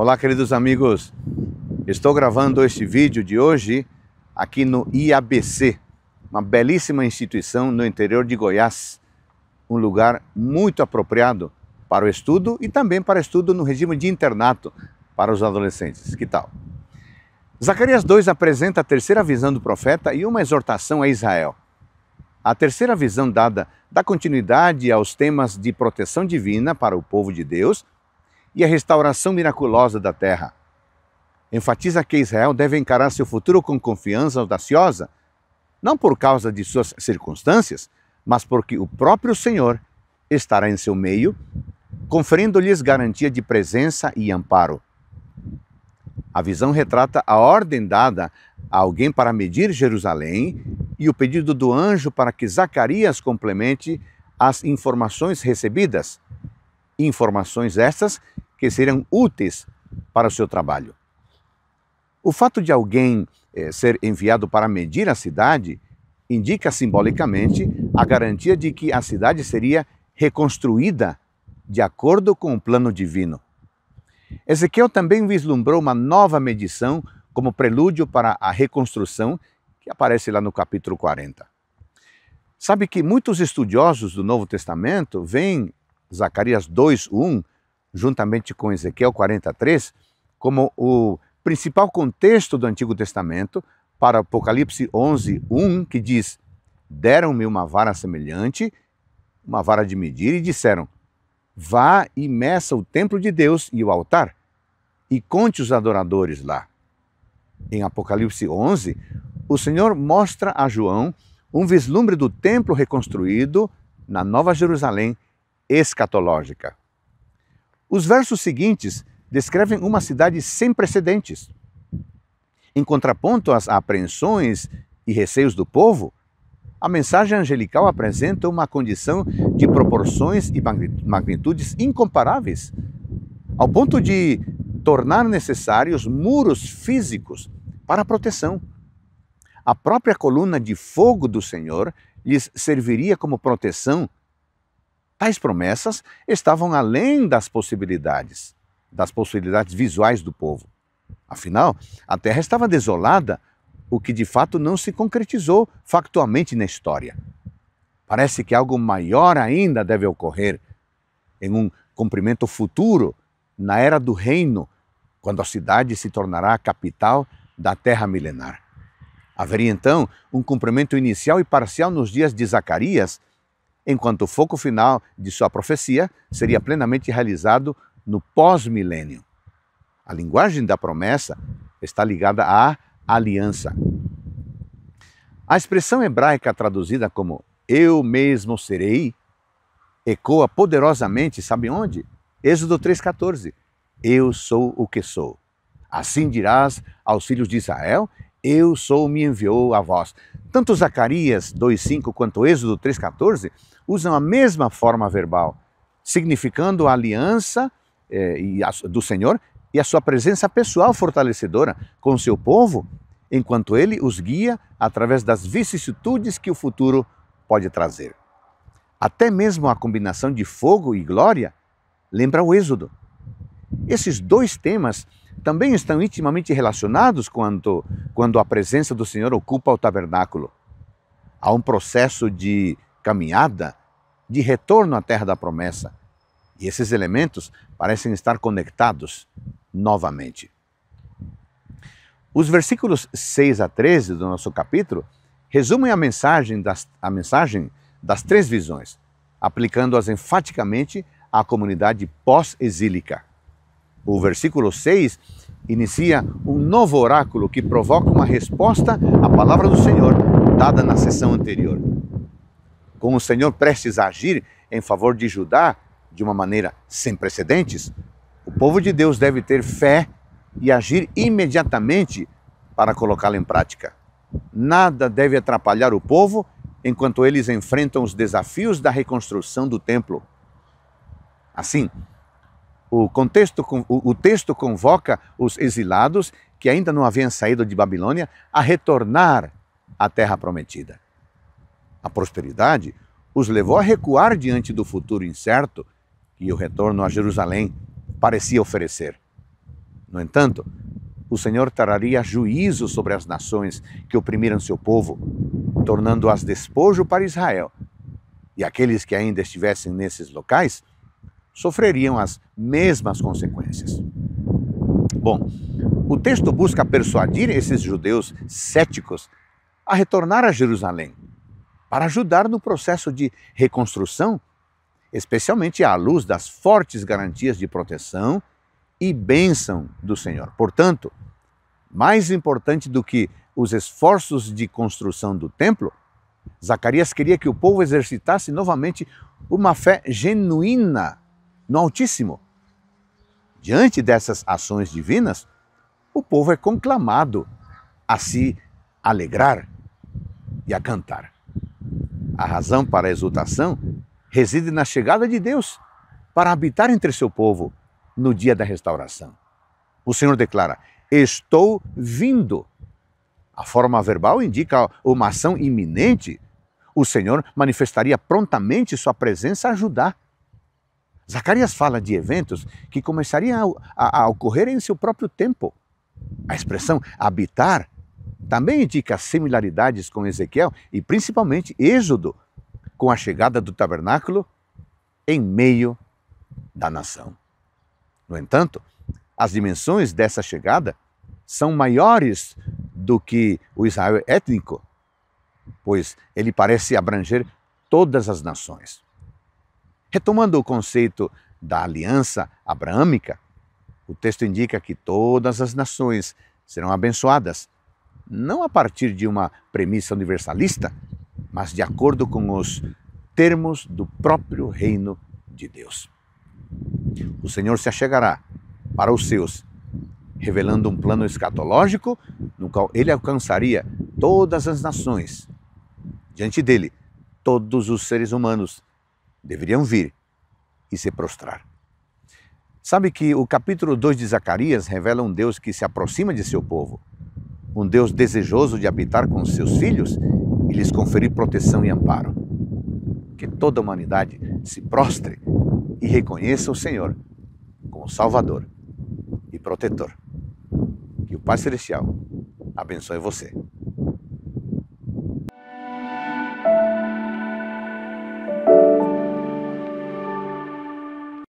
Olá, queridos amigos. Estou gravando este vídeo de hoje aqui no IABC, uma belíssima instituição no interior de Goiás, um lugar muito apropriado para o estudo e também para estudo no regime de internato para os adolescentes. Que tal? Zacarias 2 apresenta a terceira visão do profeta e uma exortação a Israel. A terceira visão dada dá continuidade aos temas de proteção divina para o povo de Deus e a restauração miraculosa da terra. Enfatiza que Israel deve encarar seu futuro com confiança audaciosa, não por causa de suas circunstâncias, mas porque o próprio Senhor estará em seu meio, conferindo-lhes garantia de presença e amparo. A visão retrata a ordem dada a alguém para medir Jerusalém e o pedido do anjo para que Zacarias complemente as informações recebidas. Informações estas que serão úteis para o seu trabalho. O fato de alguém eh, ser enviado para medir a cidade indica simbolicamente a garantia de que a cidade seria reconstruída de acordo com o plano divino. Ezequiel também vislumbrou uma nova medição como prelúdio para a reconstrução que aparece lá no capítulo 40. Sabe que muitos estudiosos do Novo Testamento veem Zacarias 2:1 juntamente com Ezequiel 43, como o principal contexto do Antigo Testamento para Apocalipse 11, 1, que diz: Deram-me uma vara semelhante, uma vara de medir, e disseram: Vá e meça o templo de Deus e o altar, e conte os adoradores lá. Em Apocalipse 11, o Senhor mostra a João um vislumbre do templo reconstruído na Nova Jerusalém escatológica. Os versos seguintes descrevem uma cidade sem precedentes. Em contraponto às apreensões e receios do povo, a mensagem angelical apresenta uma condição de proporções e magnitudes incomparáveis, ao ponto de tornar necessários muros físicos para a proteção. A própria coluna de fogo do Senhor lhes serviria como proteção Tais promessas estavam além das possibilidades, das possibilidades visuais do povo. Afinal, a terra estava desolada, o que de fato não se concretizou factualmente na história. Parece que algo maior ainda deve ocorrer em um cumprimento futuro, na era do reino, quando a cidade se tornará a capital da terra milenar. Haveria então um cumprimento inicial e parcial nos dias de Zacarias, enquanto o foco final de sua profecia seria plenamente realizado no pós-milênio. A linguagem da promessa está ligada à aliança. A expressão hebraica traduzida como eu mesmo serei ecoa poderosamente, sabe onde? Êxodo 3,14. Eu sou o que sou. Assim dirás aos filhos de Israel: Eu sou, me enviou a vós. Tanto Zacarias 2,5 quanto Êxodo 3,14 usam a mesma forma verbal, significando a aliança eh, do Senhor e a sua presença pessoal fortalecedora com seu povo, enquanto ele os guia através das vicissitudes que o futuro pode trazer. Até mesmo a combinação de fogo e glória lembra o Êxodo. Esses dois temas também estão intimamente relacionados quando, quando a presença do Senhor ocupa o tabernáculo. Há um processo de caminhada, de retorno à terra da promessa. E esses elementos parecem estar conectados novamente. Os versículos 6 a 13 do nosso capítulo resumem a mensagem das, a mensagem das três visões, aplicando-as enfaticamente à comunidade pós-exílica o versículo 6 inicia um novo oráculo que provoca uma resposta à palavra do Senhor dada na sessão anterior. Com o Senhor prestes a agir em favor de Judá de uma maneira sem precedentes, o povo de Deus deve ter fé e agir imediatamente para colocá-la em prática. Nada deve atrapalhar o povo enquanto eles enfrentam os desafios da reconstrução do templo. Assim, o, contexto, o, texto convoca os exilados que ainda não haviam saído de Babilônia a retornar à terra prometida. A prosperidade os levou a recuar diante do futuro incerto que o retorno a Jerusalém parecia oferecer. No entanto, o Senhor traria juízo sobre as nações que oprimiram seu povo, tornando-as despojo para Israel. E aqueles que ainda estivessem nesses locais sofreriam as mesmas consequências. Bom, o texto busca persuadir esses judeus céticos a retornar a Jerusalém para ajudar no processo de reconstrução, especialmente à luz das fortes garantias de proteção e bênção do Senhor. Portanto, mais importante do que os esforços de construção do templo, Zacarias queria que o povo exercitasse novamente uma fé genuína no Altíssimo. Diante dessas ações divinas, o povo é conclamado a se alegrar e a cantar. A razão para a exultação reside na chegada de Deus para habitar entre seu povo no dia da restauração. O Senhor declara: Estou vindo. A forma verbal indica uma ação iminente. O Senhor manifestaria prontamente sua presença a ajudar. Zacarias fala de eventos que começariam a, a, a ocorrer em seu próprio tempo. A expressão habitar também indica similaridades com Ezequiel e principalmente Êxodo, com a chegada do tabernáculo em meio da nação. No entanto, as dimensões dessa chegada são maiores do que o Israel étnico, pois ele parece abranger todas as nações. Retomando o conceito da aliança abraâmica, o texto indica que todas as nações serão abençoadas, não a partir de uma premissa universalista, mas de acordo com os termos do próprio reino de Deus. O Senhor se achegará para os seus, revelando um plano escatológico no qual ele alcançaria todas as nações. Diante dele, todos os seres humanos deveriam vir e se prostrar. Sabe que o capítulo 2 de Zacarias revela um Deus que se aproxima de seu povo, um Deus desejoso de habitar com seus filhos e lhes conferir proteção e amparo. Que toda a humanidade se prostre e reconheça o Senhor como Salvador e Protetor. Que o Pai Celestial abençoe você.